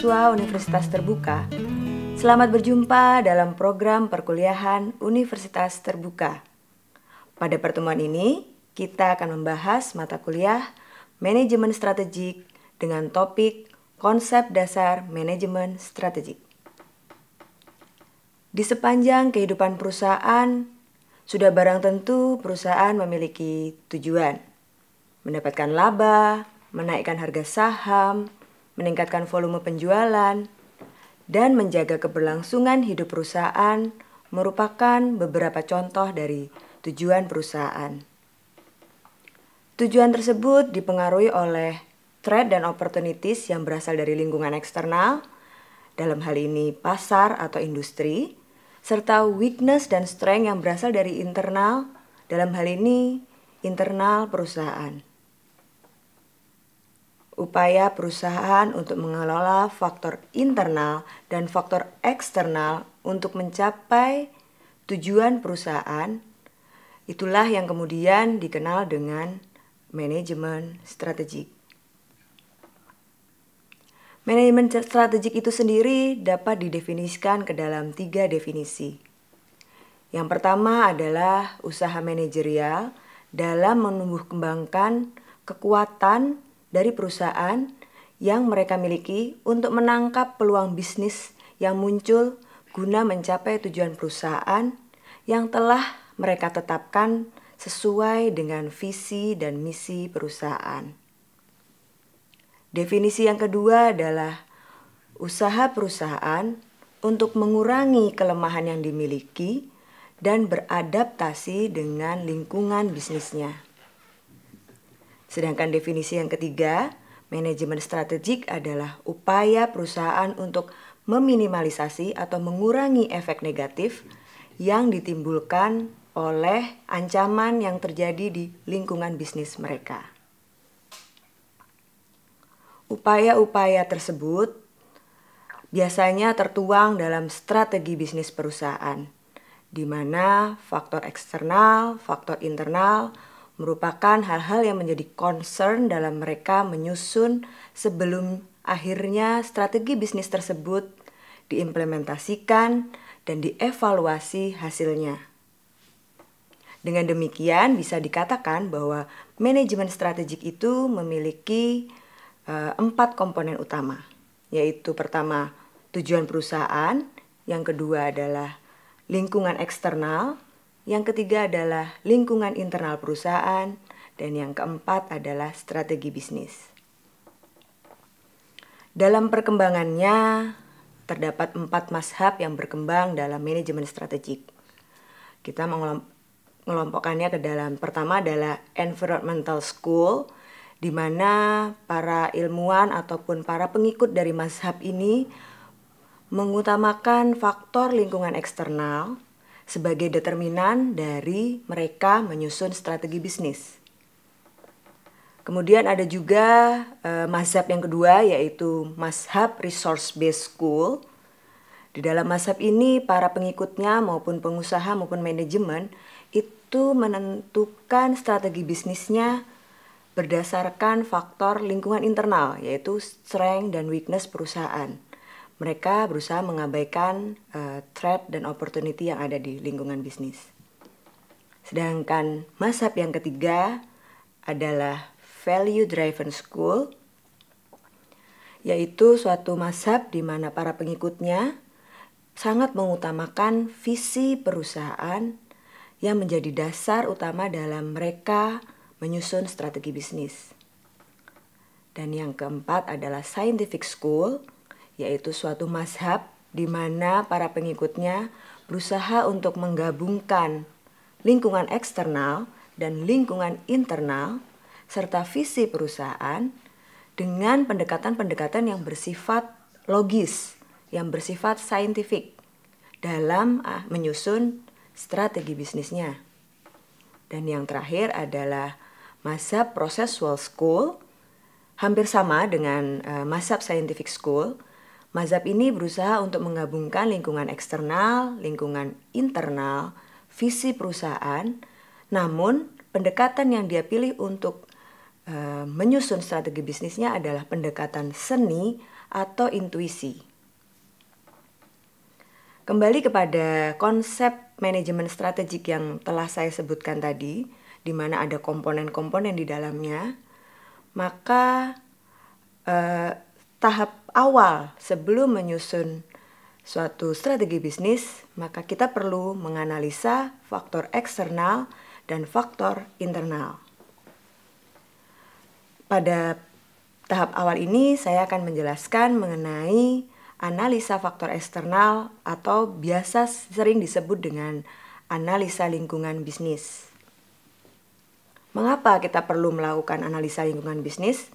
mahasiswa Universitas Terbuka. Selamat berjumpa dalam program perkuliahan Universitas Terbuka. Pada pertemuan ini, kita akan membahas mata kuliah Manajemen Strategik dengan topik Konsep Dasar Manajemen Strategik. Di sepanjang kehidupan perusahaan, sudah barang tentu perusahaan memiliki tujuan. Mendapatkan laba, menaikkan harga saham, meningkatkan volume penjualan, dan menjaga keberlangsungan hidup perusahaan merupakan beberapa contoh dari tujuan perusahaan. Tujuan tersebut dipengaruhi oleh threat dan opportunities yang berasal dari lingkungan eksternal, dalam hal ini pasar atau industri, serta weakness dan strength yang berasal dari internal, dalam hal ini internal perusahaan upaya perusahaan untuk mengelola faktor internal dan faktor eksternal untuk mencapai tujuan perusahaan. Itulah yang kemudian dikenal dengan manajemen strategik. Manajemen strategik itu sendiri dapat didefinisikan ke dalam tiga definisi. Yang pertama adalah usaha manajerial dalam menumbuh kembangkan kekuatan dari perusahaan yang mereka miliki untuk menangkap peluang bisnis yang muncul guna mencapai tujuan perusahaan yang telah mereka tetapkan sesuai dengan visi dan misi perusahaan. Definisi yang kedua adalah usaha perusahaan untuk mengurangi kelemahan yang dimiliki dan beradaptasi dengan lingkungan bisnisnya. Sedangkan definisi yang ketiga, manajemen strategik adalah upaya perusahaan untuk meminimalisasi atau mengurangi efek negatif yang ditimbulkan oleh ancaman yang terjadi di lingkungan bisnis mereka. Upaya-upaya tersebut biasanya tertuang dalam strategi bisnis perusahaan, di mana faktor eksternal, faktor internal, merupakan hal-hal yang menjadi concern dalam mereka menyusun sebelum akhirnya strategi bisnis tersebut diimplementasikan dan dievaluasi hasilnya. Dengan demikian, bisa dikatakan bahwa manajemen strategik itu memiliki eh, empat komponen utama, yaitu pertama tujuan perusahaan, yang kedua adalah lingkungan eksternal, yang ketiga adalah lingkungan internal perusahaan, dan yang keempat adalah strategi bisnis. Dalam perkembangannya, terdapat empat mazhab yang berkembang dalam manajemen strategik. Kita mengelompokkannya ke dalam pertama adalah environmental school, di mana para ilmuwan ataupun para pengikut dari mazhab ini mengutamakan faktor lingkungan eksternal, sebagai determinan dari mereka menyusun strategi bisnis. Kemudian ada juga uh, mazhab yang kedua yaitu mazhab resource based school. Di dalam mazhab ini para pengikutnya maupun pengusaha maupun manajemen itu menentukan strategi bisnisnya berdasarkan faktor lingkungan internal yaitu strength dan weakness perusahaan mereka berusaha mengabaikan uh, threat dan opportunity yang ada di lingkungan bisnis. Sedangkan masab yang ketiga adalah value driven school yaitu suatu masab di mana para pengikutnya sangat mengutamakan visi perusahaan yang menjadi dasar utama dalam mereka menyusun strategi bisnis. Dan yang keempat adalah scientific school yaitu suatu mazhab di mana para pengikutnya berusaha untuk menggabungkan lingkungan eksternal dan lingkungan internal serta visi perusahaan dengan pendekatan-pendekatan yang bersifat logis, yang bersifat saintifik dalam ah, menyusun strategi bisnisnya. Dan yang terakhir adalah masa processual school, hampir sama dengan uh, eh, masa scientific school, Mazhab ini berusaha untuk menggabungkan lingkungan eksternal, lingkungan internal, visi perusahaan. Namun, pendekatan yang dia pilih untuk e, menyusun strategi bisnisnya adalah pendekatan seni atau intuisi. Kembali kepada konsep manajemen strategik yang telah saya sebutkan tadi, di mana ada komponen-komponen di dalamnya, maka e, tahap awal sebelum menyusun suatu strategi bisnis, maka kita perlu menganalisa faktor eksternal dan faktor internal. Pada tahap awal ini, saya akan menjelaskan mengenai analisa faktor eksternal atau biasa sering disebut dengan analisa lingkungan bisnis. Mengapa kita perlu melakukan analisa lingkungan bisnis?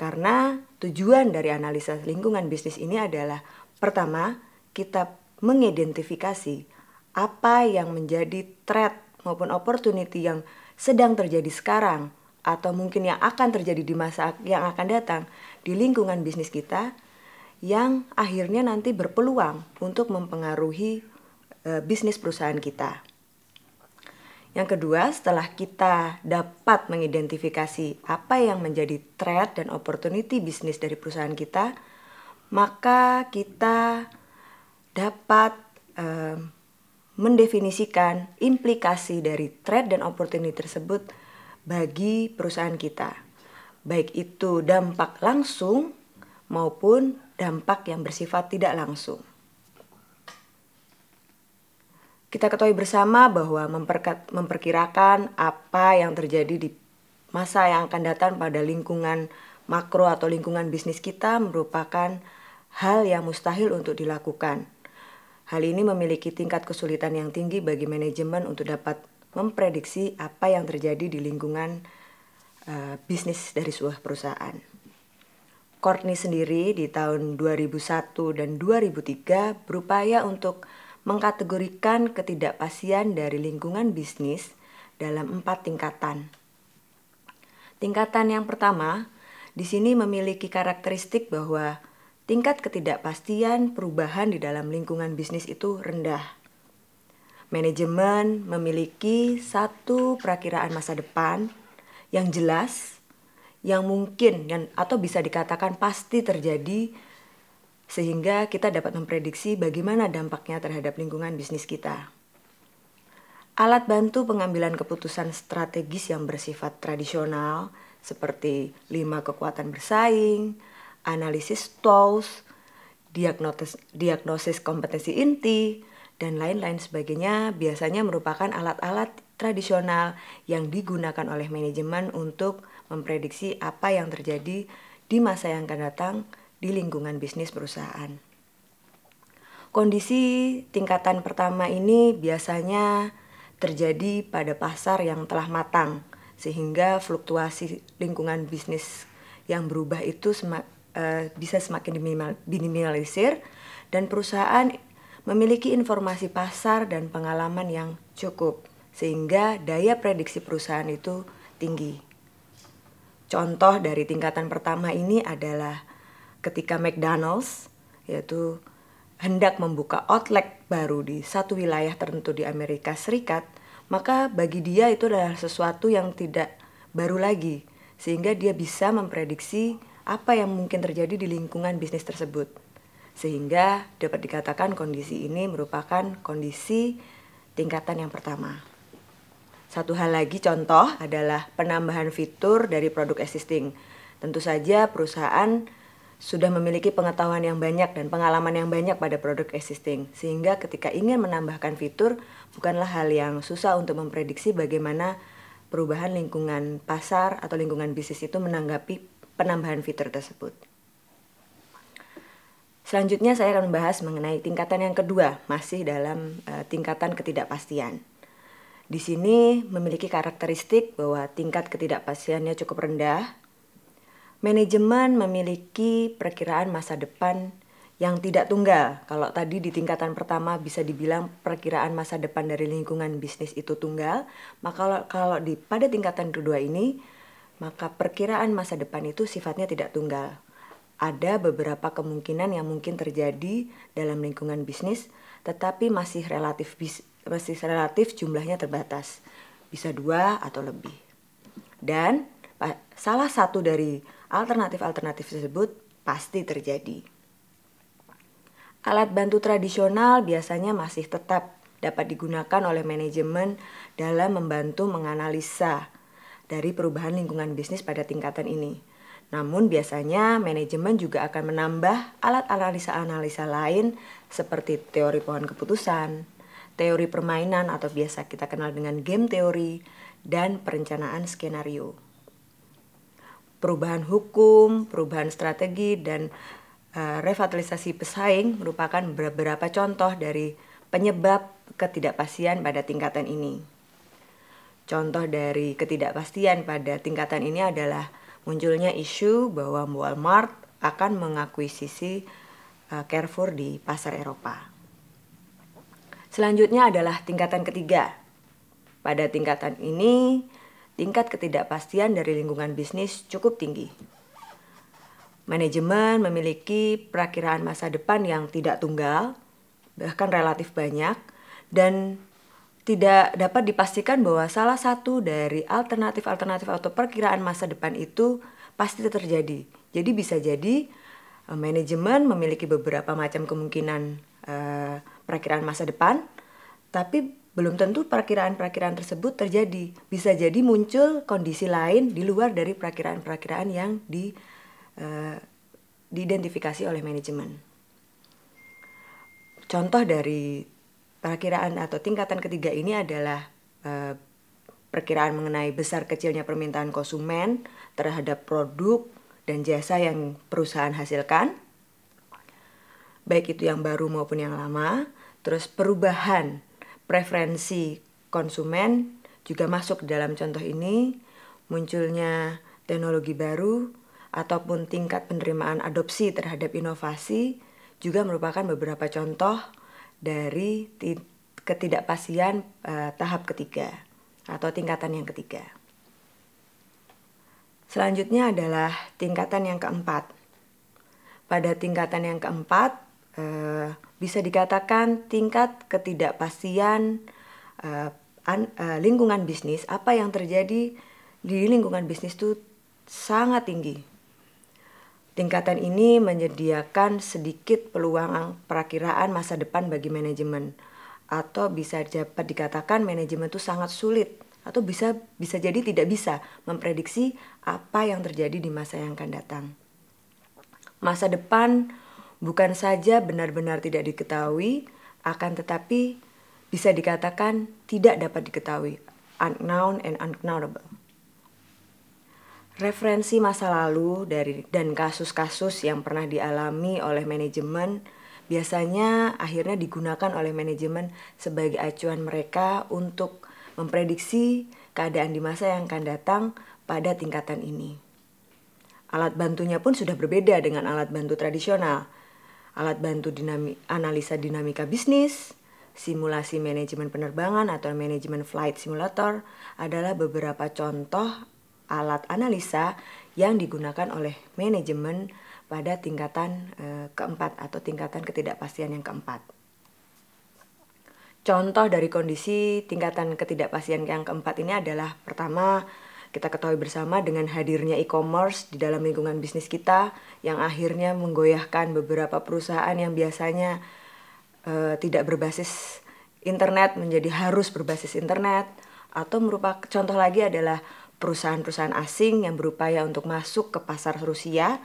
Karena tujuan dari analisa lingkungan bisnis ini adalah pertama, kita mengidentifikasi apa yang menjadi threat maupun opportunity yang sedang terjadi sekarang atau mungkin yang akan terjadi di masa yang akan datang di lingkungan bisnis kita yang akhirnya nanti berpeluang untuk mempengaruhi e, bisnis perusahaan kita. Yang kedua, setelah kita dapat mengidentifikasi apa yang menjadi threat dan opportunity bisnis dari perusahaan kita, maka kita dapat um, mendefinisikan implikasi dari threat dan opportunity tersebut bagi perusahaan kita. Baik itu dampak langsung maupun dampak yang bersifat tidak langsung kita ketahui bersama bahwa memperkirakan apa yang terjadi di masa yang akan datang pada lingkungan makro atau lingkungan bisnis kita merupakan hal yang mustahil untuk dilakukan. Hal ini memiliki tingkat kesulitan yang tinggi bagi manajemen untuk dapat memprediksi apa yang terjadi di lingkungan uh, bisnis dari sebuah perusahaan. Courtney sendiri di tahun 2001 dan 2003 berupaya untuk mengkategorikan ketidakpastian dari lingkungan bisnis dalam empat tingkatan. Tingkatan yang pertama di sini memiliki karakteristik bahwa tingkat ketidakpastian perubahan di dalam lingkungan bisnis itu rendah. Manajemen memiliki satu perakiraan masa depan yang jelas, yang mungkin dan atau bisa dikatakan pasti terjadi sehingga kita dapat memprediksi bagaimana dampaknya terhadap lingkungan bisnis kita. Alat bantu pengambilan keputusan strategis yang bersifat tradisional seperti lima kekuatan bersaing, analisis tools, diagnosis, diagnosis kompetensi inti, dan lain-lain sebagainya biasanya merupakan alat-alat tradisional yang digunakan oleh manajemen untuk memprediksi apa yang terjadi di masa yang akan datang di lingkungan bisnis perusahaan. Kondisi tingkatan pertama ini biasanya terjadi pada pasar yang telah matang, sehingga fluktuasi lingkungan bisnis yang berubah itu semak, uh, eh, bisa semakin diminimalisir dan perusahaan memiliki informasi pasar dan pengalaman yang cukup sehingga daya prediksi perusahaan itu tinggi. Contoh dari tingkatan pertama ini adalah ketika McDonald's yaitu hendak membuka outlet baru di satu wilayah tertentu di Amerika Serikat, maka bagi dia itu adalah sesuatu yang tidak baru lagi sehingga dia bisa memprediksi apa yang mungkin terjadi di lingkungan bisnis tersebut. Sehingga dapat dikatakan kondisi ini merupakan kondisi tingkatan yang pertama. Satu hal lagi contoh adalah penambahan fitur dari produk existing. Tentu saja perusahaan sudah memiliki pengetahuan yang banyak dan pengalaman yang banyak pada produk existing, sehingga ketika ingin menambahkan fitur, bukanlah hal yang susah untuk memprediksi bagaimana perubahan lingkungan pasar atau lingkungan bisnis itu menanggapi penambahan fitur tersebut. Selanjutnya saya akan membahas mengenai tingkatan yang kedua, masih dalam e, tingkatan ketidakpastian. Di sini memiliki karakteristik bahwa tingkat ketidakpastiannya cukup rendah, manajemen memiliki perkiraan masa depan yang tidak tunggal. Kalau tadi di tingkatan pertama bisa dibilang perkiraan masa depan dari lingkungan bisnis itu tunggal, maka kalau di pada tingkatan kedua ini maka perkiraan masa depan itu sifatnya tidak tunggal. Ada beberapa kemungkinan yang mungkin terjadi dalam lingkungan bisnis, tetapi masih relatif bis, masih relatif jumlahnya terbatas. Bisa dua atau lebih. Dan salah satu dari alternatif-alternatif tersebut pasti terjadi. Alat bantu tradisional biasanya masih tetap dapat digunakan oleh manajemen dalam membantu menganalisa dari perubahan lingkungan bisnis pada tingkatan ini. Namun biasanya manajemen juga akan menambah alat analisa-analisa lain seperti teori pohon keputusan, teori permainan atau biasa kita kenal dengan game teori, dan perencanaan skenario perubahan hukum, perubahan strategi, dan uh, revitalisasi pesaing merupakan beberapa contoh dari penyebab ketidakpastian pada tingkatan ini. Contoh dari ketidakpastian pada tingkatan ini adalah munculnya isu bahwa Walmart akan mengakuisisi uh, eh, Carrefour di pasar Eropa. Selanjutnya adalah tingkatan ketiga. Pada tingkatan ini, tingkat ketidakpastian dari lingkungan bisnis cukup tinggi. Manajemen memiliki perakiraan masa depan yang tidak tunggal, bahkan relatif banyak, dan tidak dapat dipastikan bahwa salah satu dari alternatif-alternatif atau perkiraan masa depan itu pasti terjadi. Jadi bisa jadi eh, manajemen memiliki beberapa macam kemungkinan eh, perkiraan masa depan, tapi belum tentu perkiraan-perkiraan tersebut terjadi. Bisa jadi muncul kondisi lain di luar dari perkiraan-perkiraan yang di, uh, diidentifikasi oleh manajemen. Contoh dari perkiraan atau tingkatan ketiga ini adalah uh, perkiraan mengenai besar kecilnya permintaan konsumen terhadap produk dan jasa yang perusahaan hasilkan, baik itu yang baru maupun yang lama, terus perubahan preferensi konsumen juga masuk dalam contoh ini munculnya teknologi baru ataupun tingkat penerimaan adopsi terhadap inovasi juga merupakan beberapa contoh dari ketidakpastian eh, tahap ketiga atau tingkatan yang ketiga. Selanjutnya adalah tingkatan yang keempat. Pada tingkatan yang keempat, eh, bisa dikatakan tingkat ketidakpastian eh, an, eh, lingkungan bisnis, apa yang terjadi di lingkungan bisnis itu sangat tinggi. Tingkatan ini menyediakan sedikit peluang perakiraan masa depan bagi manajemen atau bisa dapat dikatakan manajemen itu sangat sulit atau bisa bisa jadi tidak bisa memprediksi apa yang terjadi di masa yang akan datang. Masa depan bukan saja benar-benar tidak diketahui, akan tetapi bisa dikatakan tidak dapat diketahui, unknown and unknowable. Referensi masa lalu dari dan kasus-kasus yang pernah dialami oleh manajemen biasanya akhirnya digunakan oleh manajemen sebagai acuan mereka untuk memprediksi keadaan di masa yang akan datang pada tingkatan ini. Alat bantunya pun sudah berbeda dengan alat bantu tradisional alat bantu dinami analisa dinamika bisnis, simulasi manajemen penerbangan atau manajemen flight simulator adalah beberapa contoh alat analisa yang digunakan oleh manajemen pada tingkatan e, keempat atau tingkatan ketidakpastian yang keempat. Contoh dari kondisi tingkatan ketidakpastian yang keempat ini adalah pertama kita ketahui bersama dengan hadirnya e-commerce di dalam lingkungan bisnis kita yang akhirnya menggoyahkan beberapa perusahaan yang biasanya uh, tidak berbasis internet menjadi harus berbasis internet atau merupakan contoh lagi adalah perusahaan-perusahaan asing yang berupaya untuk masuk ke pasar Rusia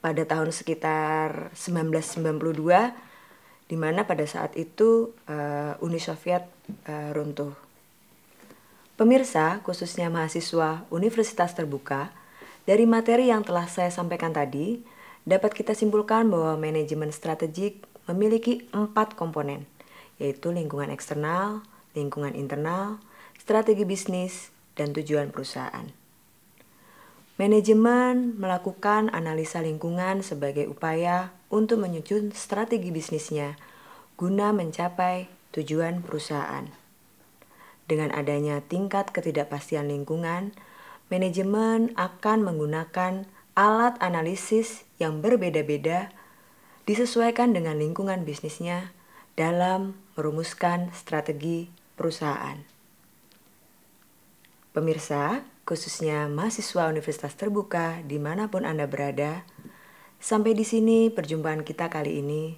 pada tahun sekitar 1992 di mana pada saat itu uh, Uni Soviet uh, runtuh. Pemirsa, khususnya mahasiswa Universitas Terbuka, dari materi yang telah saya sampaikan tadi, dapat kita simpulkan bahwa manajemen strategik memiliki empat komponen, yaitu lingkungan eksternal, lingkungan internal, strategi bisnis, dan tujuan perusahaan. Manajemen melakukan analisa lingkungan sebagai upaya untuk menyusun strategi bisnisnya guna mencapai tujuan perusahaan. Dengan adanya tingkat ketidakpastian lingkungan, manajemen akan menggunakan alat analisis yang berbeda-beda disesuaikan dengan lingkungan bisnisnya dalam merumuskan strategi perusahaan. Pemirsa, khususnya mahasiswa universitas terbuka dimanapun Anda berada, sampai di sini perjumpaan kita kali ini.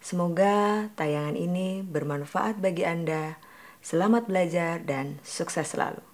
Semoga tayangan ini bermanfaat bagi Anda Selamat belajar dan sukses selalu.